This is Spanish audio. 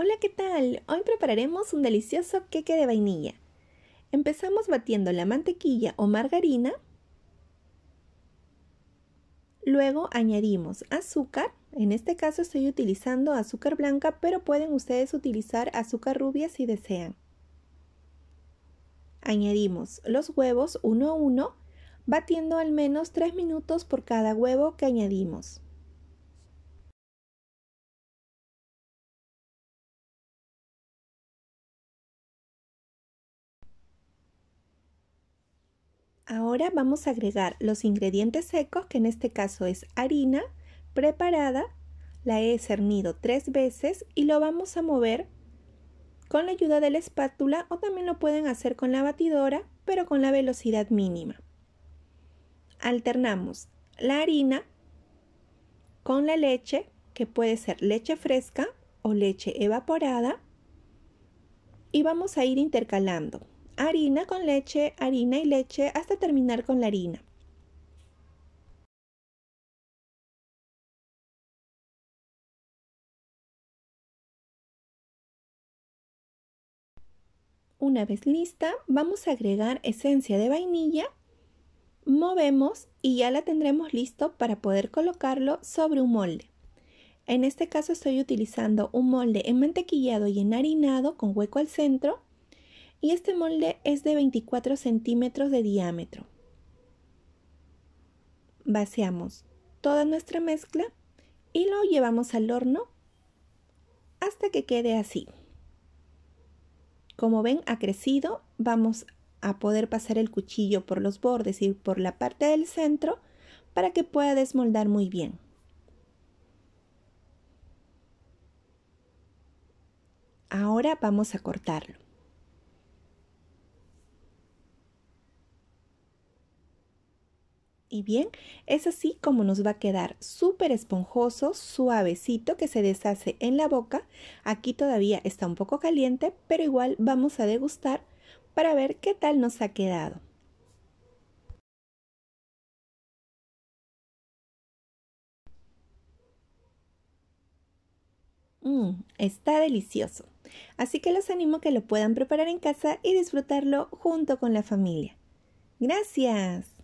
Hola, ¿qué tal? Hoy prepararemos un delicioso queque de vainilla. Empezamos batiendo la mantequilla o margarina. Luego añadimos azúcar. En este caso estoy utilizando azúcar blanca, pero pueden ustedes utilizar azúcar rubia si desean. Añadimos los huevos uno a uno, batiendo al menos 3 minutos por cada huevo que añadimos. Ahora vamos a agregar los ingredientes secos, que en este caso es harina preparada, la he cernido tres veces y lo vamos a mover con la ayuda de la espátula o también lo pueden hacer con la batidora, pero con la velocidad mínima. Alternamos la harina con la leche, que puede ser leche fresca o leche evaporada, y vamos a ir intercalando harina con leche, harina y leche hasta terminar con la harina. Una vez lista, vamos a agregar esencia de vainilla, movemos y ya la tendremos listo para poder colocarlo sobre un molde. En este caso estoy utilizando un molde en mantequillado y enharinado con hueco al centro y este molde es de 24 centímetros de diámetro. Vaciamos toda nuestra mezcla y lo llevamos al horno hasta que quede así. Como ven, ha crecido. Vamos a poder pasar el cuchillo por los bordes y por la parte del centro para que pueda desmoldar muy bien. Ahora vamos a cortarlo. Y bien, es así como nos va a quedar súper esponjoso, suavecito, que se deshace en la boca. Aquí todavía está un poco caliente, pero igual vamos a degustar para ver qué tal nos ha quedado. ¡Mmm! está delicioso. Así que los animo que lo puedan preparar en casa y disfrutarlo junto con la familia. Gracias.